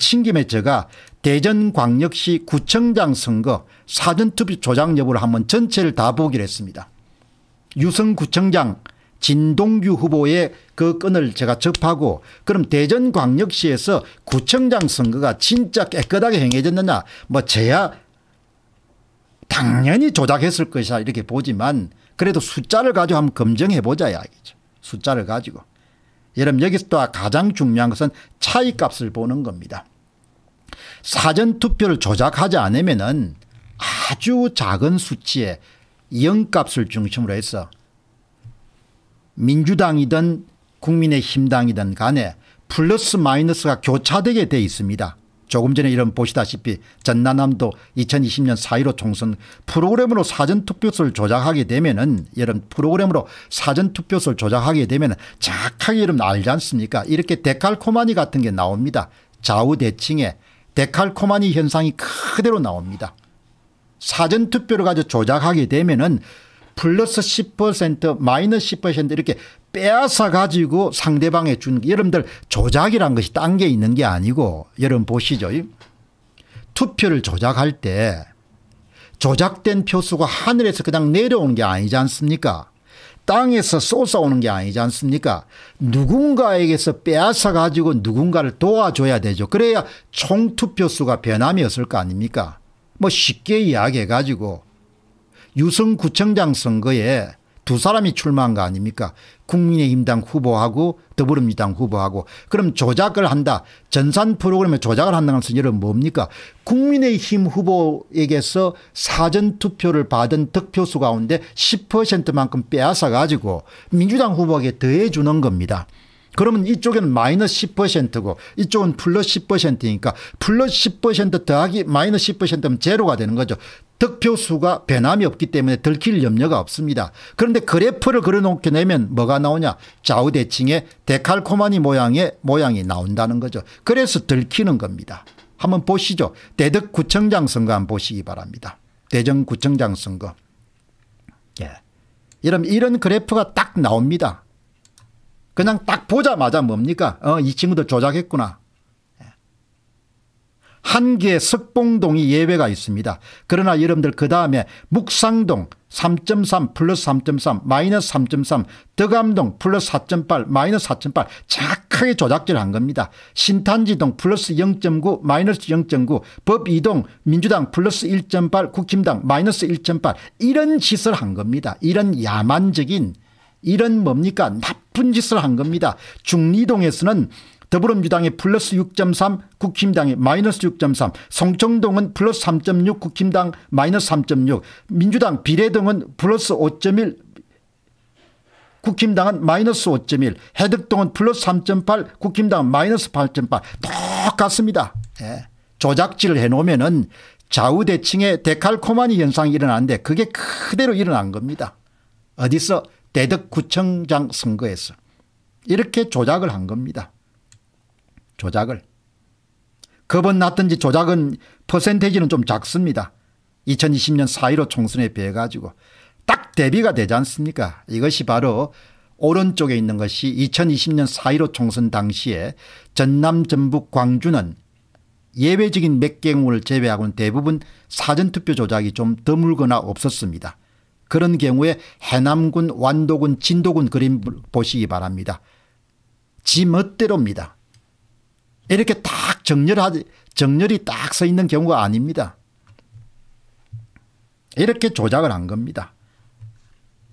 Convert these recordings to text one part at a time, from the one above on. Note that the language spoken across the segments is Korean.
신김해제가 대전광역시 구청장 선거 사전투표 조작 여부를 한번 전체를 다 보기로 했습니다. 유성구청장 진동규 후보의 그끈을 제가 접하고 그럼 대전광역시에서 구청장 선거가 진짜 깨끗하게 행해졌느냐 뭐 제야 당연히 조작했을 것이다 이렇게 보지만 그래도 숫자를 가지고 한번 검증해 보자 야 숫자를 가지고. 여러분 여기서 또 가장 중요한 것은 차이값을 보는 겁니다. 사전투표를 조작하지 않으면 은 아주 작은 수치의 0값을 중심으로 해서 민주당이든 국민의힘당이든 간에 플러스 마이너스가 교차되게 돼 있습니다. 조금 전에 이런 보시다시피 전남남도 2020년 4.15 총선 프로그램으로 사전투표소를 조작하게 되면은 이런 프로그램으로 사전투표소를 조작하게 되면 정확하게 이름 알지 않습니까 이렇게 데칼코마니 같은 게 나옵니다. 좌우대칭에 데칼코마니 현상이 그대로 나옵니다. 사전투표를 가지고 조작하게 되면은 플러스 10% 마이너스 10% 이렇게 빼앗아 가지고 상대방에 준 여러분들 조작이란 것이 딴 게 있는 게 아니고 여러분 보시죠. 투표를 조작할 때 조작된 표수가 하늘에서 그냥 내려오는 게 아니지 않습니까 땅에서 쏟아오는 게 아니지 않습니까 누군가에게서 빼앗아 가지고 누군가를 도와줘야 되죠 그래야 총투표수가 변함이 없을 거 아닙니까 뭐 쉽게 이야기해 가지고 유성구청장 선거에 두 사람이 출마한 거 아닙니까 국민의힘당 후보하고 더불어민주당 후보하고 그럼 조작을 한다 전산 프로그램에 조작을 한다는 것은 여러 뭡니까 국민의힘 후보에게서 사전투표를 받은 득표수 가운데 10%만큼 빼앗아 가지고 민주당 후보에게 더해 주는 겁니다. 그러면 이쪽은 마이너스 10%고 이쪽은 플러스 10%니까 플러스 10% 더하기 마이너스 10%면 제로가 되는 거죠. 득표수가 변함이 없기 때문에 들킬 염려가 없습니다. 그런데 그래프를 그려놓게 되면 뭐가 나오냐 좌우대칭의 데칼코마니 모양의 모양이 나온다는 거죠. 그래서 들키는 겁니다. 한번 보시죠. 대덕구청장 선거 한번 보시기 바랍니다. 대전구청장 선거. 예. 이런, 이런 그래프가 딱 나옵니다. 그냥 딱 보자마자 뭡니까? 어, 이 친구들 조작했구나. 예. 한개 석봉동이 예외가 있습니다. 그러나 여러분들 그 다음에 묵상동 3.3 플러스 3.3 마이너스 3.3 덕암동 플러스 4.8 마이너스 4.8 정확하게 조작질한 겁니다. 신탄지동 플러스 0.9 마이너스 0.9 법이동 민주당 플러스 1.8 국힘당 마이너스 1.8 이런 짓을 한 겁니다. 이런 야만적인 이런 뭡니까 나쁜 짓을 한 겁니다. 중리동에서는 더불어민주당이 플러스 6.3 국힘당이 마이너스 6.3 성청동은 플러스 3.6 국힘당 마이너스 3.6 민주당 비례동은 플러스 5.1 국힘당은 마이너스 5.1 해덕동은 플러스 3.8 국힘당은 마이너스 8.8 똑같습니다. 예. 조작질을 해놓으면 은 좌우대칭의 데칼코마니 현상이 일어나는데 그게 그대로 일어난 겁니다. 어디서 대덕구청장 선거에서 이렇게 조작을 한 겁니다. 조작을. 겁은 났든지 조작은 퍼센테이지는 좀 작습니다. 2020년 4.15 총선에 비해 가지고 딱 대비가 되지 않습니까 이것이 바로 오른쪽에 있는 것이 2020년 4.15 총선 당시에 전남 전북 광주는 예외적인 몇 경우를 제외하고는 대부분 사전투표 조작이 좀 드물거나 없었습니다. 그런 경우에 해남군 완도군 진도군 그림 보시기 바랍니다. 지 멋대로입니다. 이렇게 딱 정렬하지 정렬이 딱 서 있는 경우가 아닙니다. 이렇게 조작을 한 겁니다.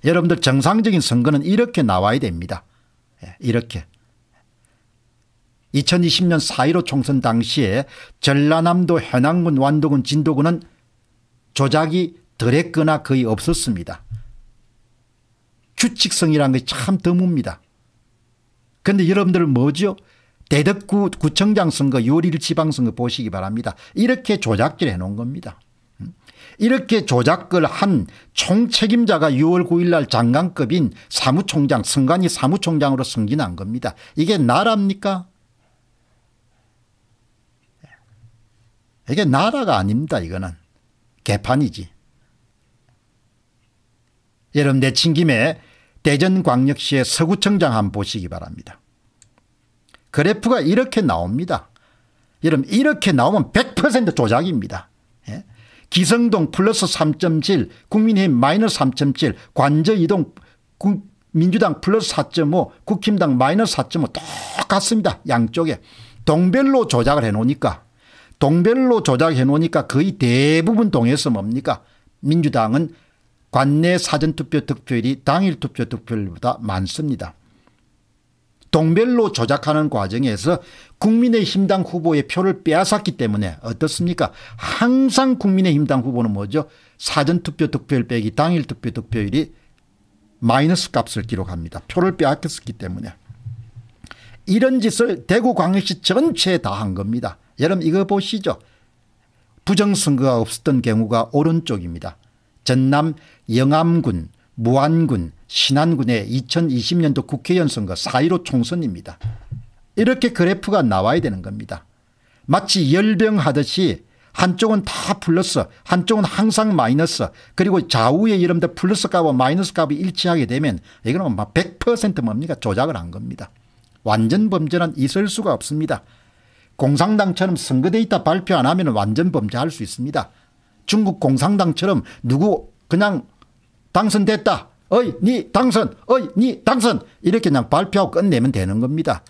여러분들 정상적인 선거는 이렇게 나와야 됩니다. 예, 이렇게. 2020년 4.15 총선 당시에 전라남도 현황군 완도군 진도군은 조작이 덜했거나 거의 없었습니다. 규칙성이라는 게 참 드뭅니다. 그런데 여러분들 뭐죠? 대덕구 구청장 선거 요리를 지방선거 보시기 바랍니다. 이렇게 조작질 해놓은 겁니다. 음. 이렇게 조작을 한 총책임자가 6월 9일 날 장관급인 사무총장 선관위 사무총장으로 승진한 겁니다. 이게 나라입니까? 이게 나라가 아닙니다. 이거는 개판이지. 여러분 내친 김에 대전광역시의 서구청장 한번 보시기 바랍니다. 그래프가 이렇게 나옵니다. 여러분 이렇게 나오면 100% 조작입니다. 예? 기성동 플러스 3.7 국민의힘 마이너스 3.7 관저이동 민주당 플러스 4.5 국힘당 마이너스 4.5 똑같습니다. 양쪽에 동별로 조작을 해놓으니까 동별로 조작해 놓으니까 거의 대부분 동에서 뭡니까 민주당은 관내 사전투표 득표율이 당일 투표 득표율보다 많습니다. 동별로 조작하는 과정에서 국민의힘당 후보의 표를 빼앗았기 때문에 어떻습니까 항상 국민의힘당 후보는 뭐죠 사전투표 득표율 빼기 당일 투표 득표율이 마이너스 값을 기록합니다. 표를 빼앗겼기 때문에. 이런 짓을 대구광역시 전체에 다 한 겁니다. 여러분 이거 보시죠. 부정선거가 없었던 경우가 오른쪽입니다. 전남 영암군, 무안군, 신안군의 2020년도 국회의원 선거 4.15 총선입니다. 이렇게 그래프가 나와야 되는 겁니다. 마치 열병하듯이 한쪽은 다 플러스 한쪽은 항상 마이너스 그리고 좌우의 이름들 플러스 값과 마이너스 값이 일치하게 되면 이거는 1 0 0 뭡니까 조작을 한 겁니다. 완전 범죄는 있을 수가 없습니다. 공산당처럼 선거 데이터 발표 안 하면 완전 범죄할 수 있습니다. 중국 공산당처럼 누구 그냥 당선됐다. 어이 니 당선 어이 니 당선 이렇게 그냥 발표하고 끝내면 되는 겁니다.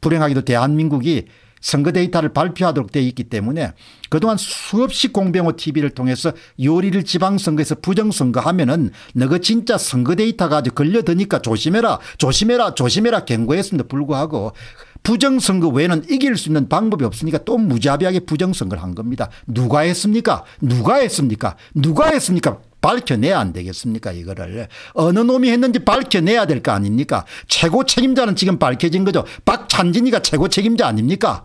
불행하게도 대한민국이 선거 데이터를 발표하도록 되어 있기 때문에 그동안 수없이 공병호 TV를 통해서 요리를 지방선거에서 부정선거하면 은 너가 진짜 선거 데이터 가지고 걸려드니까 조심해라 조심해라 조심해라 경고했음에도 불구하고 부정선거 외에는 이길 수 있는 방법이 없으니까 또 무자비하게 부정선거를 한 겁니다. 누가 했습니까? 누가 했습니까? 누가 했습니까? 밝혀내야 안 되겠습니까 이거를 어느 놈이 했는지 밝혀내야 될 거 아닙니까 최고 책임자는 지금 밝혀진 거죠 박찬진이가 최고 책임자 아닙니까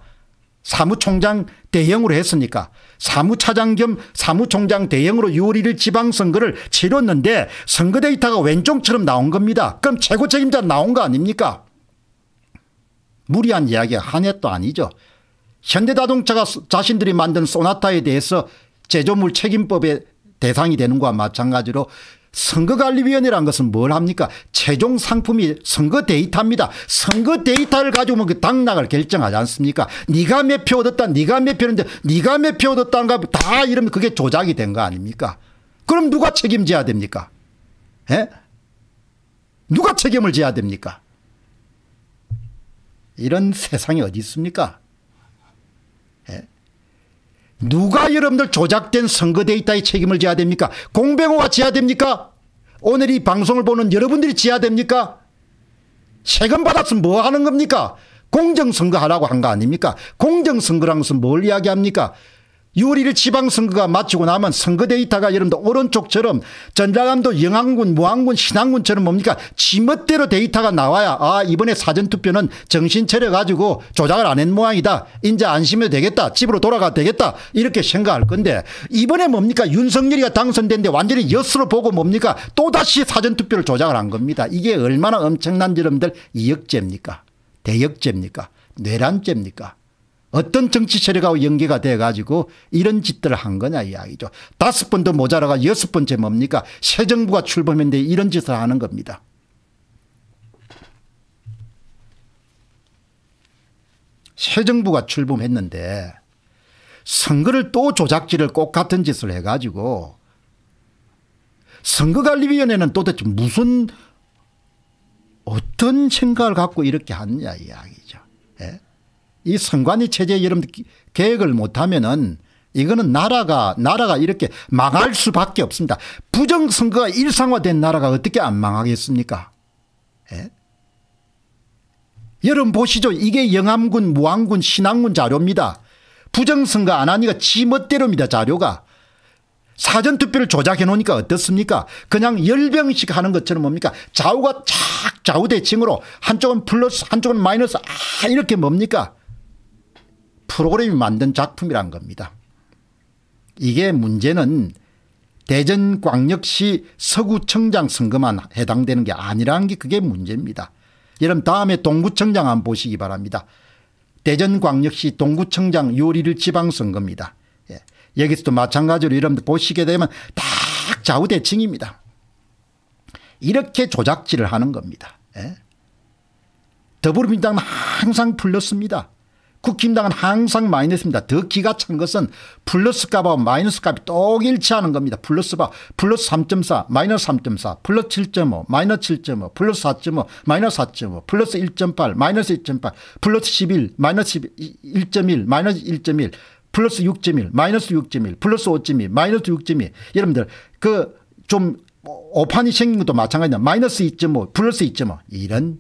사무총장 대형으로 했으니까 사무차장 겸 사무총장 대형으로 6월 1일 지방선거를 치렀는데 선거 데이터가 왼쪽처럼 나온 겁니다 그럼 최고 책임자 나온 거 아닙니까 무리한 이야기가 한 해도 아니죠 현대자동차가 자신들이 만든 소나타에 대해서 제조물 책임법에 대상이 되는 것과 마찬가지로 선거관리위원회란 것은 뭘 합니까 최종 상품이 선거 데이터입니다. 선거 데이터를 가지고 뭐 그 당락을 결정하지 않습니까 네가 몇 표 얻었다 네가 몇 표인데 네가 몇 표 얻었다는가 다 이러면 그게 조작이 된 거 아닙니까 그럼 누가 책임져야 됩니까 에? 예? 누가 책임을 져야 됩니까 이런 세상이 어디 있습니까 누가 여러분들 조작된 선거 데이터에 책임을 져야 됩니까? 공병호가 져야 됩니까? 오늘 이 방송을 보는 여러분들이 져야 됩니까? 세금 받았으면 뭐 하는 겁니까? 공정선거 하라고 한 거 아닙니까? 공정선거라는 것은 뭘 이야기합니까? 유리를 지방선거가 마치고 나면 선거 데이터가 여러분들 오른쪽처럼 전라남도 영안군 무안군 신안군처럼 뭡니까 지멋대로 데이터가 나와야 아 이번에 사전투표는 정신 차려가지고 조작을 안 한 모양이다 이제 안심해도 되겠다 집으로 돌아가도 되겠다 이렇게 생각할 건데 이번에 뭡니까 윤석열이가 당선된데 완전히 엿으로 보고 뭡니까 또다시 사전투표를 조작을 한 겁니다 이게 얼마나 엄청난 여러분들 이역죄입니까 대역죄입니까 뇌란죄입니까 어떤 정치 세력하고 연계가 돼 가지고 이런 짓들을 한 거냐 이야기죠. 다섯 번도 모자라가 여섯 번째 뭡니까 새 정부가 출범했는데 이런 짓을 하는 겁니다. 새 정부가 출범했는데 선거를 또 조작질을 꼭 같은 짓을 해가지고 선거관리위원회는 도대체 무슨 어떤 생각을 갖고 이렇게 하느냐 이야기죠. 예? 이 선관위 체제 여 이런 계획을 못하면은 이거는 나라가 나라가 이렇게 망할 수밖에 없습니다. 부정선거가 일상화된 나라가 어떻게 안 망하겠습니까? 예? 여러분 보시죠. 이게 영암군 무안군 신안군 자료입니다. 부정선거 안 하니까 지 멋대로입니다. 자료가. 사전투표를 조작해 놓으니까 어떻습니까? 그냥 열병식 하는 것처럼 뭡니까? 좌우가 착 좌우대칭으로 한쪽은 플러스 한쪽은 마이너스 아 이렇게 뭡니까? 프로그램이 만든 작품이란 겁니다. 이게 문제는 대전광역시 서구청장 선거만 해당되는 게 아니라는 게 그게 문제입니다. 여러분 다음에 동구청장 한번 보시기 바랍니다. 대전광역시 동구청장 6월 1일 지방선거입니다. 예. 여기서도 마찬가지로 여러분 보시게 되면 딱 좌우대칭입니다. 이렇게 조작질을 하는 겁니다. 예. 더불어민당은 항상 풀렸습니다. 국힘당은 항상 마이너스입니다. 더 기가 찬 것은 플러스 값하고 마이너스 값이 똑 일치하는 겁니다. 플러스 바 플러스 3.4 마이너스 3.4 플러스 7.5 마이너스 7.5 플러스 4.5 마이너스 4.5 플러스 1.8 마이너스 1.8 플러스 11 마이너스 1.1 마이너스 1.1 플러스 6.1 마이너스 6.1 플러스 5.2 마이너스 6.2 여러분들 그 좀 오판이 생긴 것도 마찬가지다. 마이너스 2.5 플러스 2.5 이런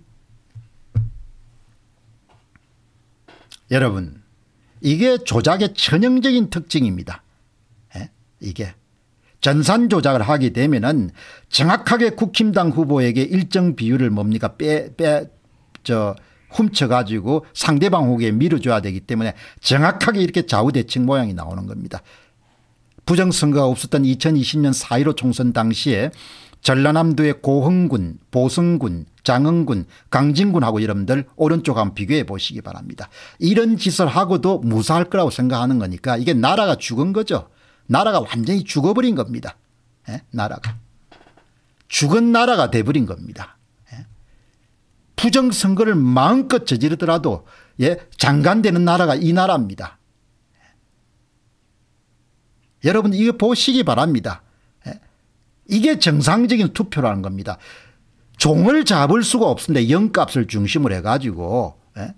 여러분 이게 조작의 전형적인 특징입니다. 예? 이게 전산 조작을 하게 되면 은 정확하게 국힘당 후보에게 일정 비율을 뭡니까 빼, 빼, 저 훔쳐가지고 상대방 후기에 밀어줘야 되기 때문에 정확하게 이렇게 좌우대칭 모양이 나오는 겁니다. 부정선거가 없었던 2020년 4.15 총선 당시에 전라남도의 고흥군 보성군 장흥군 강진군하고 여러분들 오른쪽 한번 비교해 보시기 바랍니다. 이런 짓을 하고도 무사할 거라고 생각하는 거니까 이게 나라가 죽은 거죠. 나라가 완전히 죽어버린 겁니다. 예? 나라가. 죽은 나라가 돼버린 겁니다. 예? 부정선거를 마음껏 저지르더라도 예? 장관되는 나라가 이 나라입니다. 예? 여러분 이거 보시기 바랍니다. 이게 정상적인 투표라는 겁니다. 종을 잡을 수가 없습니 영값을 중심으로 해가지고. 예?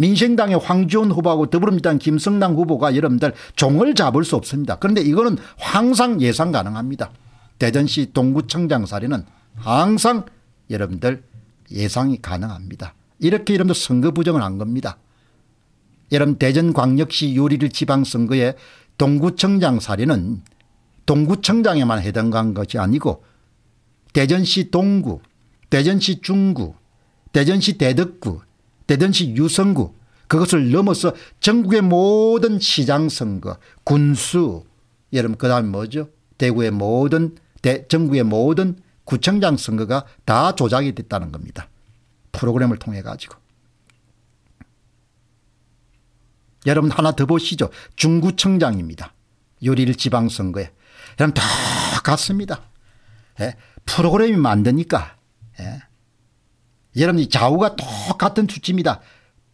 민생당의 황지원 후보하고 더불어민주당 김성남 후보가 여러분들 종을 잡을 수 없습니다. 그런데 이거는 항상 예상 가능합니다. 대전시 동구청장 사례는 항상 여러분들 예상이 가능합니다. 이렇게 여러분들 선거 부정을 한 겁니다. 여러분 대전광역시 유리를 지방선거에 동구청장 사례는 동구청장에만 해당한 것이 아니고 대전시 동구, 대전시 중구, 대전시 대덕구, 대전시 유성구 그것을 넘어서 전국의 모든 시장선거, 군수, 여러분 그 다음에 뭐죠? 대구의 모든 대, 전국의 모든 구청장 선거가 다 조작이 됐다는 겁니다. 프로그램을 통해 가지고. 여러분 하나 더 보시죠. 중구청장입니다. 요리일 지방선거에. 그럼 다 같습니다. 예? 프로그램이 만드니까. 뭐 예? 여러분이 좌우가 똑같은 수치입니다.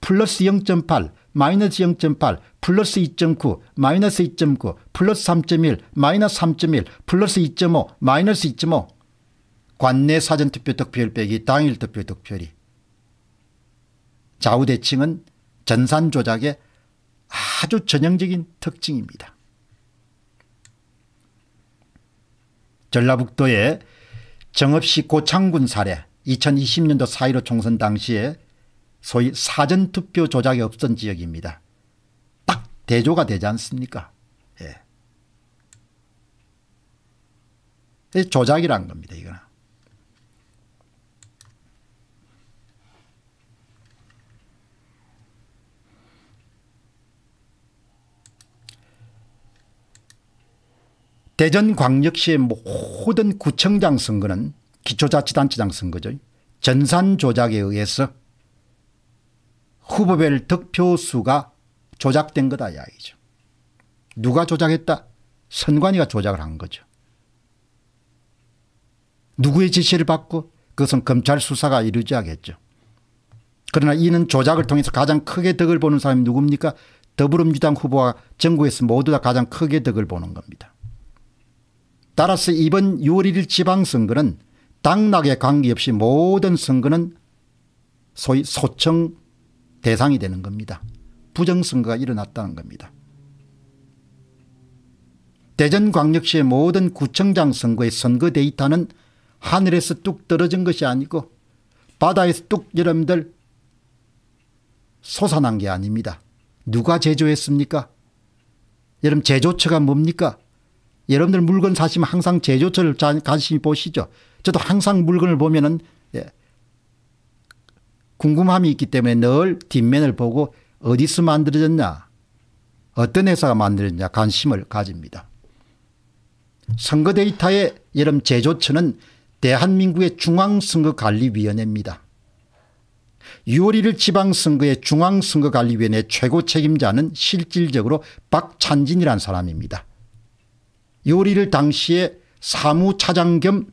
플러스 0.8, 마이너스 0.8, 플러스 2.9, 마이너스 2.9, 플러스 3.1, 마이너스 3.1, 플러스 2.5, 마이너스 2.5. 관내 사전투표 득표율 빼기 당일 투표 득표율이. 좌우대칭은 전산조작의 아주 전형적인 특징입니다. 전라북도의 정읍시 고창군 사례 2020년도 4.15 총선 당시에 소위 사전투표 조작이 없던 지역입니다. 딱 대조가 되지 않습니까? 예. 조작이란 겁니다. 이거는. 대전광역시의 모든 뭐 구청장 선거는 기초자치단체장 선거죠. 전산 조작에 의해서 후보별 득표수가 조작된 거다 이야기죠. 누가 조작했다? 선관위가 조작을 한 거죠. 누구의 지시를 받고 그것은 검찰 수사가 이루지져겠죠 그러나 이는 조작을 통해서 가장 크게 덕을 보는 사람이 누굽니까? 더불어민주당 후보와 전국에서 모두 다 가장 크게 덕을 보는 겁니다. 따라서 이번 6월 1일 지방선거는 당락에 관계없이 모든 선거는 소위 소청 대상이 되는 겁니다. 부정선거가 일어났다는 겁니다. 대전광역시의 모든 구청장 선거의 선거 데이터는 하늘에서 뚝 떨어진 것이 아니고 바다에서 뚝 여러분들 솟아난 게 아닙니다. 누가 제조했습니까? 여러분 제조처가 뭡니까? 여러분들 물건 사시면 항상 제조처를 관심히 보시죠. 저도 항상 물건을 보면은 예. 궁금함이 있기 때문에 늘 뒷면을 보고 어디서 만들어졌냐 어떤 회사가 만들었냐 관심을 가집니다. 선거 데이터의 여름 제조처는 대한민국의 중앙선거관리위원회입니다. 6월 1일 지방선거의 중앙선거관리위원회 최고 책임자는 실질적으로 박찬진이라는 사람입니다. 요리를 당시에 사무차장 겸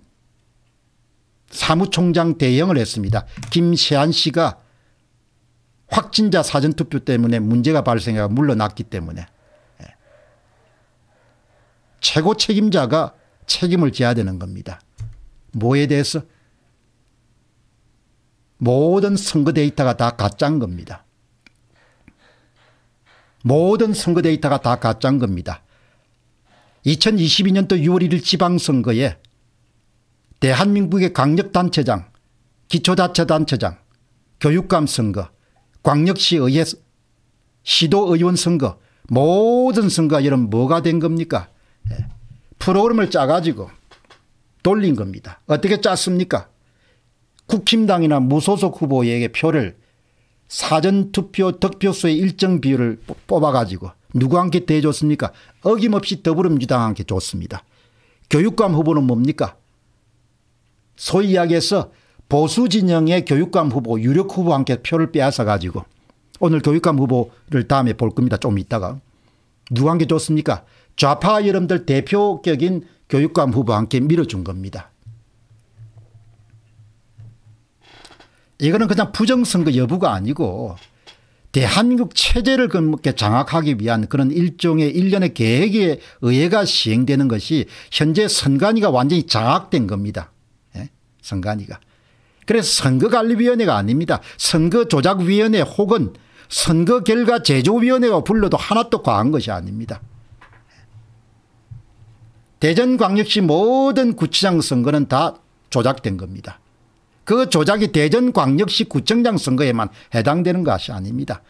사무총장 대행을 했습니다. 김세한 씨가 확진자 사전투표 때문에 문제가 발생해 물러났기 때문에 예. 최고 책임자가 책임을 져야 되는 겁니다. 뭐에 대해서? 모든 선거 데이터가 다 가짜인 겁니다. 모든 선거 데이터가 다 가짜인 겁니다. 2022년도 6월 1일 지방선거에 대한민국의 광역단체장, 기초자치단체장, 교육감 선거, 광역시의회, 시도의원 선거 모든 선거가 이런 뭐가 된 겁니까? 예, 프로그램을 짜가지고 돌린 겁니다. 어떻게 짰습니까? 국힘당이나 무소속 후보에게 표를 사전투표 득표수의 일정 비율을 뽑아가지고 누구한테 대줬습니까? 어김없이 더불어민주당한테 줬습니다. 교육감 후보는 뭡니까? 소위 이야기해서 보수 진영의 교육감 후보 유력 후보한테 표를 빼앗아 가지고 오늘 교육감 후보를 다음에 볼 겁니다. 좀 이따가. 누구한테 줬습니까? 좌파 여러분들 대표격인 교육감 후보한테 밀어준 겁니다. 이거는 그냥 부정선거 여부가 아니고 대한민국 체제를 그렇게 장악하기 위한 그런 일종의 일련의 계획에 의해가 시행되는 것이 현재 선관위가 완전히 장악된 겁니다. 예? 선관위가. 그래서 선거관리위원회가 아닙니다. 선거조작위원회 혹은 선거결과제조위원회가 불러도 하나도 과한 것이 아닙니다. 대전광역시 모든 구치장 선거는 다 조작된 겁니다. 그 조작이 대전광역시 구청장 선거에만 해당되는 것이 아닙니다.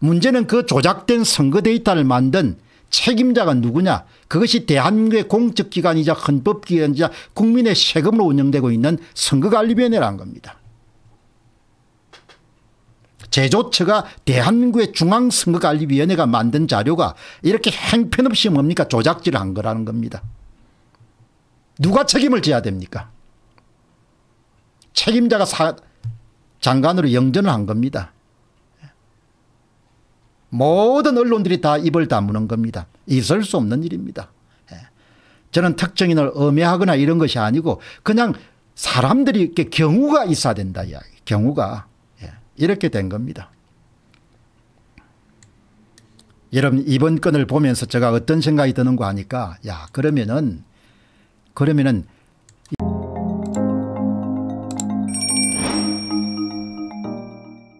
문제는 그 조작된 선거 데이터를 만든 책임자가 누구냐 그것이 대한민국의 공적기관이자 헌법기관이자 국민의 세금으로 운영되고 있는 선거관리위원회라는 겁니다. 제조처가 대한민국의 중앙선거관리위원회가 만든 자료가 이렇게 행편없이 뭡니까 조작질을 한 거라는 겁니다. 누가 책임을 져야 됩니까? 책임자가 사, 장관으로 영전을 한 겁니다. 모든 언론들이 다 입을 다무는 겁니다. 있을 수 없는 일입니다. 예. 저는 특정인을 엄해하거나 이런 것이 아니고 그냥 사람들이 이렇게 경우가 있어야 된다 이야기. 경우가 예. 이렇게 된 겁니다. 여러분 이번 건을 보면서 제가 어떤 생각이 드는 거 아니까 야 그러면은 그러면은